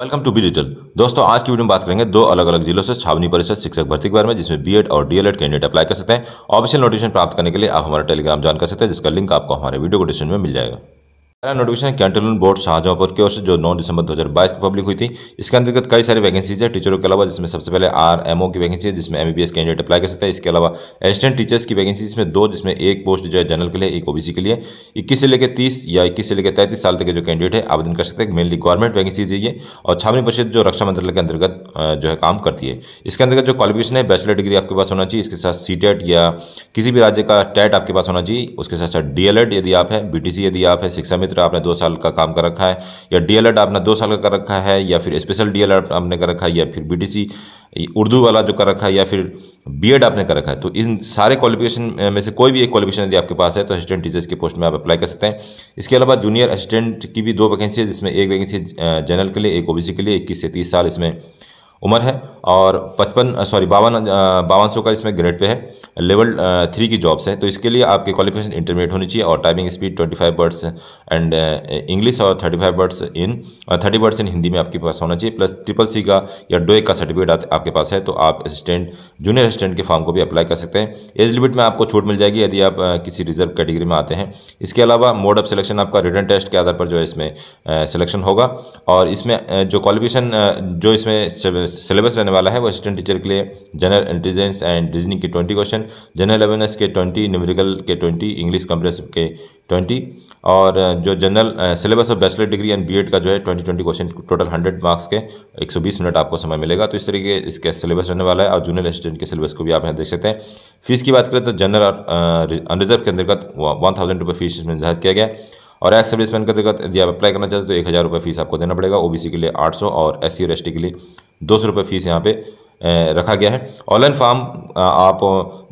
welcome to be detail दोस्तों आज की वीडियो में बात करेंगे दो अलग अलग जिलों से छावनी परिषद शिक्षक भर्ती के बारे में जिसमें बीएड और डीएलएड कैंडिडेट अप्लाई कर सकते हैं ऑफिशियल नोटिफिकेशन प्राप्त करने के लिए आप हमारा टेलीग्राम ज्वाइन कर सकते हैं जिसका लिंक आपको हमारे वीडियो को डिस्क्रिप्शन में मिल जाएगा पहला नोटिफिकेशन कैंटोनमेंट बोर्ड शाहजहांपुर की ओर से जो 9 दिसंबर 2022 को पब्लिक हुई थी इसके अंतर्गत कई सारी वैकेंसीज है टीचरों के अलावा जिसमें सबसे पहले आर एमओ की वैकेंसी है जिसमें एमबीबीएस कैंडिडेट अप्लाई कर सकता है इसके अलावा असिस्टेंट टीचर्स की वैकेंसी जिसमें दो जिसमें एक पोस्ट जो है जनरल के लिए एक ओबीसी के लिए इक्कीस से लेकर तीस या इक्कीस से लेकर तैंतीस साल तक के जो कैंडिडेट है आवेदन कर सकते हैं मेनली गवर्नमेंट वैकेंसीज है ये और छावनी परिषद जो रक्षा मंत्रालय के अंतर्गत जो है काम करती है इसके अंतर्गत जो क्वालिफिकेशन है बैचलर डिग्री आपके पास होना चाहिए इसके साथ सी या किसी भी राज्य का टैट आपके पास होना चाहिए उसके साथ साथ डीएलएड यदि आप है बी यदि आप है शिक्षा तरह तो आपने दो साल का काम कर रखा है या डी आपने दो साल का कर रखा है या फिर स्पेशल डी आपने कर रखा है या फिर बी उर्दू वाला जो कर रखा है या फिर बीएड आपने कर रखा है तो इन सारे क्वालिफिकेशन में से कोई भी एक क्वालिफिकेशन यदि आपके पास है तो असिस्टेंट टीचर्स के पोस्ट में आप अप्लाई कर सकते हैं इसके अलावा जूनियर असिस्टेंट की भी दो वैकेंसी है जिसमें एक वैकेंसी जनरल के लिए एक ओबीसी के लिए इक्कीस से तीस साल इसमें उम्र है और पचपन सॉरी बावन बावन सौ का इसमें ग्रेड पे है लेवल थ्री की जॉब्स है तो इसके लिए आपके क्वालिफिकेशन इंटरमीडिएट होनी चाहिए और typing speed twenty five words and English और thirty five words in thirty words in Hindi में आपके पास होना चाहिए प्लस ट्रिपल सी का या डोए का सर्टिफिकेट आपके पास है तो आप असिस्टेंट जूनियर असिस्टेंट के फॉर्म को भी अप्लाई कर सकते हैं एज लिमिट में आपको छूट मिल जाएगी यदि आप किसी रिजर्व कैटेगरी में आते हैं इसके अलावा मोड ऑफ सिलेक्शन आपका रिटर्न टेस्ट के आधार पर जो है इसमें सिलेक्शन होगा और इसमें जो क्वालिफिकेशन जो इसमें सिलेबस रहने वाला है वो असिस्टेंट टीचर के लिए जनरल इंटेलिजेंस एंड रीजनिंग के ट्वेंटी क्वेश्चन जनरल अवेयरनेस के ट्वेंटी न्यूमेरिकल के ट्वेंटी इंग्लिश कंप्रेसिव के ट्वेंटी और uh, जो general syllabus of bachelor degree and BEd का जो है twenty twenty question total hundred marks के एक सौ बीस मिनट आपको समय मिलेगा तो इस तरीके इसके सिलेबस रहने वाला है और जूनियर असिस्टेंट के सिलेबस को भी आप यहाँ देख सकते हैं फीस की बात करें तो जनरल और अनरिजर्व के अंतर्गत वन थाउजेंड रुपये फीस इसमें निर्धारित किया गया और एक्स सर्विस मैन के तहत यदि आप अप्लाई करना चाहते हो तो एक हज़ार रुपये फीस आपको देना पड़ेगा ओबीसी के लिए आठ सौ और एस सी और एस टी के लिए दो सौ रुपये फीस यहाँ पे रखा गया है ऑनलाइन फॉर्म आप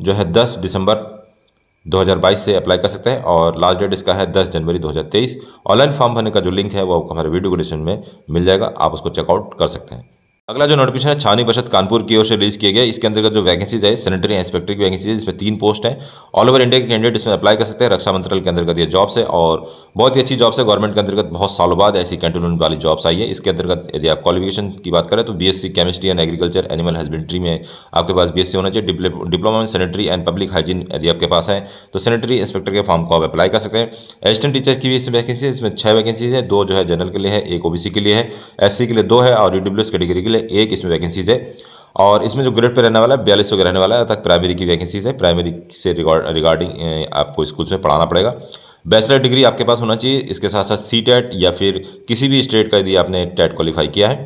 जो है दस दिसंबर 2022 से अप्लाई कर सकते हैं और लास्ट डेट इसका है 10 जनवरी 2023 ऑनलाइन फॉर्म भरने का जो लिंक है वो आपको हमारे वीडियो डिस्क्रिप्शन में मिल जाएगा आप उसको चेकआउट कर सकते हैं अगला जो नोटिफिकेशन है छावनी बचत कानपुर की ओर से रिलीज किया गया इसके अंतर्गत जो वैकेंसीज है सैनिटरी इंस्पेक्टर की वैकेंसी है इसमें तीन पोस्ट है ऑल ओवर इंडिया के कैंडिडेट इसमें अप्लाई कर सकते हैं रक्षा मंत्रालय के अंतर्गत ये जॉब्स है और बहुत ही अच्छी जॉब्स है गवर्नमेंट के अंतर्गत बहुत सालों बाद ऐसी कैंटोनमेंट वाली जॉब्स आई है इसके अंतर्गत यदि आप क्वालिफिकेशन की बात करें तो BSc chemistry and agriculture animal husbandry में आपके पास बी होना चाहिए डिप्लोमा में सैनिटरी एंड पब्लिक हाइजीन यदि आपके पास है तो सैनिटरी इंस्पेक्टर के फॉर्म को आप अप्लाई कर सकते हैं असिस्टेंट टीचर की भी इसमें वैकेंसी इसमें छह वैकेंसीज है दो जो है जनरल के लिए है एक ओबीसी के लिए है एस के लिए दो है और यू कैटेगरी के लिए है एक इसमें वैकेंसीज़ है और इसमें जो ग्रेड पे रहने वाला है बयालीस सौ का रहने वाला है तक प्राइमरी की वैकेंसीज है प्राइमरी से रिगार्डिंग आपको स्कूल में पढ़ाना पड़ेगा बैचलर डिग्री आपके पास होना चाहिए इसके साथ साथ सी टेट या फिर किसी भी स्टेट का यदि आपने टेट क्वालिफाई किया है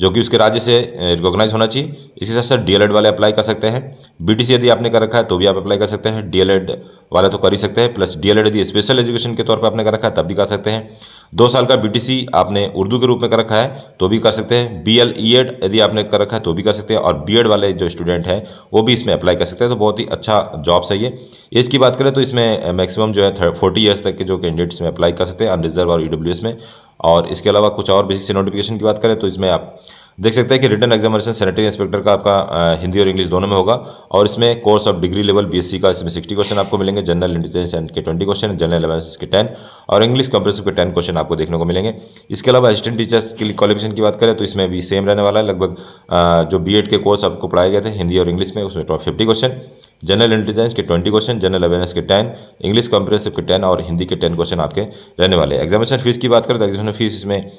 जो कि उसके राज्य से रिकॉग्नाइज होना चाहिए इसी साथ साथ डीएलएड वाले अप्लाई कर सकते हैं बीटीसी यदि आपने कर रखा है तो भी आप अप्लाई कर सकते हैं डीएलएड वाला तो कर ही सकते हैं प्लस डीएलएड यदि स्पेशल एजुकेशन के तौर पर आपने कर रखा है तब भी कर सकते हैं दो साल का बीटीसी आपने उर्दू के रूप में कर रखा है तो भी कर सकते हैं बी एल ई एड यदि आपने कर रखा है तो भी कर सकते हैं और बी एड वाले जो स्टूडेंट हैं वो भी इसमें अप्लाई कर सकते हैं तो बहुत ही अच्छा जॉब है ये एज की बात करें तो इसमें मैक्सिमम जो है फोर्टी ईयर्स तक के जो कैंडिडेट्स में अप्लाई कर सकते हैं अनरिजर्व और ई e में और इसके अलावा कुछ और बेसिक से नोटिफिकेशन की बात करें तो इसमें आप देख सकते हैं कि रिटर्न एग्जामिनेशन सेनेटरी इंस्पेक्टर का आपका हिंदी और इंग्लिश दोनों में होगा और इसमें course of degree level BSc का इसमें सिक्सटी क्वेश्चन आपको मिलेंगे जनरल इंटेलिजेंस के ट्वेंटी क्वेश्चन जनरल अवेयरनेस के टेन और इंग्लिश कंप्रेसिव के टेन क्वेश्चन आपको देखने को मिलेंगे इसके अलावा असिस्टेंट टीचर्स के लिए क्वालिफिकेशन की बात करें तो इसमें भी सेम रहने वाला है लगभग जो बी के कोर्स आपको पढ़ाए गए थे हिंदी और इंग्लिश में उसमें top fifty question general intelligence के ट्वेंटी क्वेश्चन जनरल अवेयरनेस के टेन इंग्लिश कॉम्प्रेसिव के टेन और हिंदी के टेन क्वेश्चन आपके रहने वाले हैं एग्जामिनेशन फीस की बात करें तो एग्जामिनेशन फीस इसमें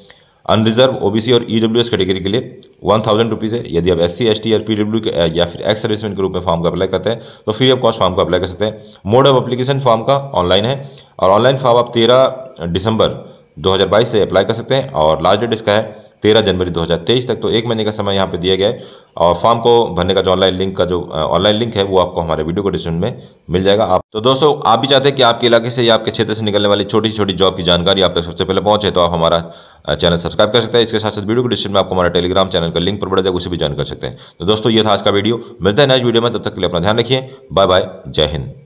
अनरिजर्व ओबीसी और ईडब्ल्यूएस e कैटेगरी के लिए वन थाउजेंड रुपीज़ है यदि आप एस सी एस टी या पी डब्ल्यू या फिर एक्स सर्विसमैन के रूप में फॉर्म का अप्लाई करते हैं तो फ्री ऑफ कॉस्ट फॉर्म का अप्लाई कर सकते हैं मोड ऑफ अप्लीकेशन फॉर्म का ऑनलाइन है और ऑनलाइन फॉर्म आप तेरह दिसंबर बाईस से अप्लाई कर सकते हैं और लास्ट डेट इसका है तेरह जनवरी 2023 तक तो एक महीने का समय यहाँ पे दिया गया है और फॉर्म को भरने का जो ऑनलाइन लिंक का जो ऑनलाइन लिंक है वो आपको हमारे वीडियो को डिस्क्रिप्शन में मिल जाएगा आप तो दोस्तों आप भी चाहते हैं कि आपके इलाके से या आपके क्षेत्र से निकलने वाली छोटी छोटी जॉब की जानकारी आप तक सबसे पहले पहुंचे तो आप हमारा चैनल सब्सक्राइब कर सकते हैं इसके साथ साथ वीडियो को डिस्क्रिप्शन में आपको हमारा टेलीग्राम चैनल का लिंक पर बढ़ जाएगा उसे भी ज्वाइन कर सकते हैं तो दोस्तों ये था आज का वीडियो मिलता है नेक्स्ट वीडियो में तब तक के लिए अपना ध्यान रखिए बाय बाय जय हिंद